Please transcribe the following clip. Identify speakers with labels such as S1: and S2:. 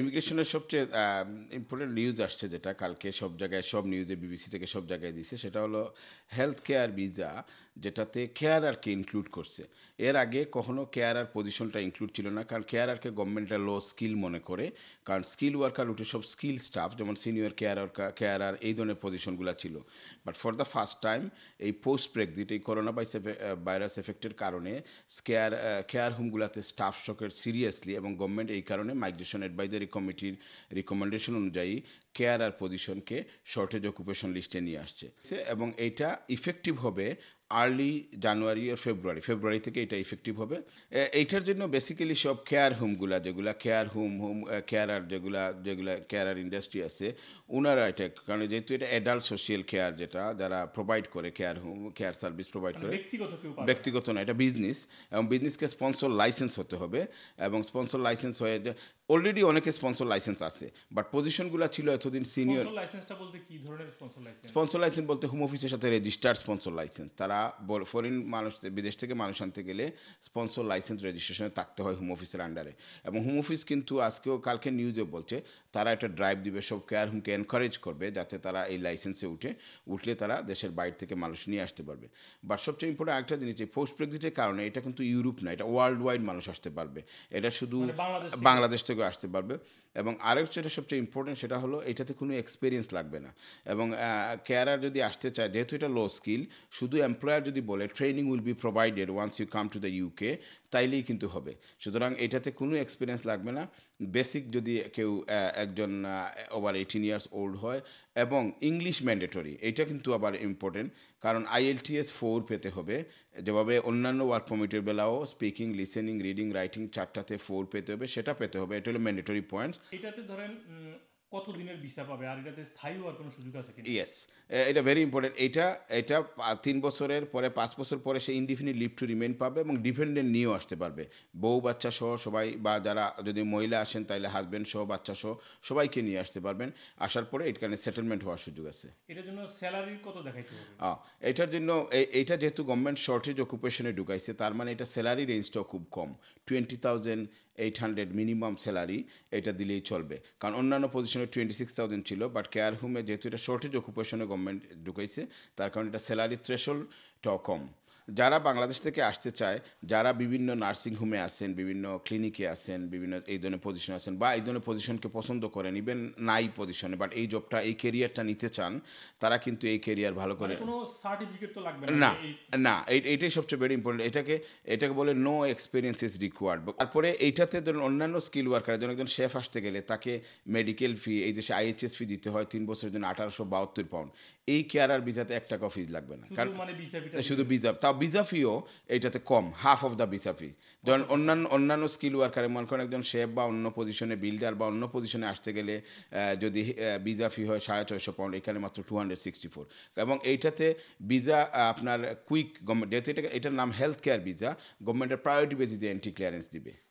S1: ইমিগ্রেশনের সবচেয়ে important news আসছে যেটা কালকে সব জায়গায় সব নিউজে বিবিসি থেকে সব জায়গায় দিছে সেটা হলো হেলথ কেয়ার ভিসা যেটাতে কেয়ার আরকে ইনক্লুড করছে এর আগে কখনো আর পজিশনটা ইনক্লুড ছিল না কারণ কেয়ার আরকে গভর্নমেন্টটা লো স্কিল মনে করে কারণ স্কিল ওয়ার্কার উঠে সব স্কিল স্টাফ যেমন সিনিয়র কেয়ার কেয়ার আর এই ধরনের পজিশনগুলো ছিল but for the first time এই পোস্ট ব্রেক্সিট এই করোনা ভাইরাস এফেক্টের কারণে কেয়ার কেয়ার হোমগুলোতে স্টাফ শকের সিরিয়াসলি এবং গভর্নমেন্ট এই কারণে মাইগ্রেশন অ্যাডভাইস সুপারভাইজারি কমিটির রিকমেন্ডেশন অনুযায়ী কেয়ারার পজিশনকে শর্টেজ অকুপেশন লিস্টে নিয়ে আসছে এবং এটা ইফেক্টিভ হবে আর্লি জানুয়ারি আর ফেব্রুয়ারি ফেব্রুয়ারি থেকে এটা ইফেক্টিভ হবে এইটার জন্য বেসিক্যালি সব কেয়ার হোমগুলা যেগুলা কেয়ার হোম হোম কেয়ারার যেগুলা যেগুলা কেয়ারার ইন্ডাস্ট্রি আছে ওনারা এটা কারণ যেহেতু এটা অ্যাডাল্ট সোশিয়াল কেয়ার যেটা যারা প্রোভাইড করে care home care service provide করে ব্যক্তিগত না এটা বিজনেস এবং বিজনেসকে স্পন্সর লাইসেন্স হতে হবে এবং স্পন্সর লাইসেন্স হয়ে অলরেডি অনেকে স্পন্সর লাইসেন্স আছে বাট পজিশনগুলো ছিল এতদিন সিনিয়র স্পন্সর লাইসেন্স বলতে হোম অফিসের সাথে রেজিস্টার্ড স্পন্সর লাইসেন্স তারা ফরেন মানুষ বিদেশ থেকে মানুষ আনতে গেলে স্পন্সর লাইসেন্স রেজিস্ট্রেশনে থাকতে হয় হোম অফিসের আন্ডারে এবং হোম অফিস কিন্তু আজকেও কালকে নিউজে বলছে তারা একটা ড্রাইভ দিবে সব কেয়ার হোমকে এনকারেজ করবে যাতে তারা এই লাইসেন্সে উঠে উঠলে তারা দেশের বাইরে থেকে মানুষ নিয়ে আসতে পারবে বাট সবচেয়ে ইম্পর্টেন্ট একটা জিনিস এই পোস্ট প্রেক্সিটের কারণে এটা কিন্তু ইউরোপ না এটা ওয়ার্ল্ড ওয়াইড মানুষ আসতে পারবে এটা শুধু মানে বাংলাদেশ থেকে আসতে পারবে এবং আরেক যেটা সবচেয়ে ইম্পর্টেন্ট সেটা হলো এটাতে কোনো এক্সপিরিয়েন্স লাগবে না এবং কেয়ারার যদি আসতে চায় যেহেতু এটা লো স্কিল শুধু এমপ্লয় এমপ্লয়ার যদি বলে training will be provided once you come to the UK তাইলেই কিন্তু হবে সুতরাং এটাতে কোনো এক্সপিরিয়েন্স লাগবে না বেসিক যদি কেউ একজন ওভার এইটিন ইয়ার্স ওল্ড হয় এবং ইংলিশ ম্যান্ডেটরি এটা কিন্তু আবার ইম্পর্টেন্ট কারণ আইএলটিএস ফোর পেতে হবে যেভাবে অন্যান্য ওয়ার্ক পমিটের বেলাও স্পিকিং লিসেনিং রিডিং রাইটিং চারটাতে ফোর পেতে হবে সেটা পেতে হবে এটা হলো ম্যান্ডেটরি পয়েন্টস এটাতে ধরেন কতদিনের ভিসা পাবে আর এটাতে স্থায়ী হওয়ার কোনো সুযোগ আছে কি ইয়েস এটা ভেরি ইম্পর্টেন্ট এটা এটা তিন বছরের পরে পাঁচ বছর পরে সে ইনডিফিনিট লিভ টু রিমেন পাবে এবং ডিপেন্ডেন্ট নিয়েও আসতে পারবে বউ বাচ্চা সহ সবাই বা যারা যদি মহিলা আসেন তাহলে হাজব্যান্ড সহ বাচ্চা সহ সবাইকে নিয়ে আসতে পারবেন আসার পরে এখানে সেটেলমেন্ট হওয়ার সুযোগ আছে এটার জন্য স্যালারি কত দেখাইতে হবে এটার জন্য এটা যেহেতু গভর্নমেন্ট শর্টেজ অকুপেশনে ঢুকাইছে তার মানে এটা স্যালারি রেঞ্জটাও খুব কম twenty thousand eight hundred minimum salary এটা দিলেই চলবে কারণ অন্যান্য পজিশন অকুপেশনের টোয়েন্টি সিক্স থাউজেন্ড ছিল বাট কেয়ার হোমে যেহেতু এটা শর্টেজ অকুপেশনে গভর্নমেন্ট ঢুকাইছে তার কারণে এটা স্যালারি থ্রেশলটাও কম যারা বাংলাদেশ থেকে আসতে চায় যারা বিভিন্ন নার্সিংহোমে আছেন বিভিন্ন ক্লিনিকে আছেন বিভিন্ন এই ধরনের পজিশন আছেন বা এই ধরনের পজিশনকে পছন্দ করেন ইভেন নাই পজিশনে বাট এই জবটা এই কেরিয়ারটা নিতে চান তারা কিন্তু এই কেরিয়ার ভালো করে মানে না না এইটাই সবচেয়ে ভেরি ইম্পর্টেন্ট এটাকে এটাকে বলে নো এক্সপিরিয়েন্স ইজ রিকোয়ার্ড তারপরে এইটাতে ধরুন অন্যান্য স্কিল ওয়ার্কার যেন একজন শেফ আসতে গেলে তাকে মেডিকেল ফি এই দেশে আইএচএস ফি দিতে হয় তিন বছরের জন্য আঠারোশো বাহাত্তর পাউন্ড এই কেয়ার ভিসাতে এক টাকা ফিজ লাগবে না কারণ মানে শুধু ভিজা তাও ভিসা ফিও এইটাতে কম half of the visa fee যেমন অন্যান্য অন্যান্য স্কিল ওয়ার্কারে মনে করেন একজন শেফ বা অন্য পজিশনে বিল্ডার বা অন্য পজিশনে আসতে গেলে যদি ভিসা ফি হয় সাড়ে ছয়শো পাউন্ড এখানে মাত্র টু হান্ড্রেড সিক্সটি ফোর এবং এইটাতে ভিসা আপনার কুইক গভর্নমেন্ট যেহেতু এটা এটার নাম হেলথ কেয়ার ভিজা গভর্নমেন্টের প্রায়োরিটি বেসিসে এন্ট্রি ক্লিয়ারেন্স দিবে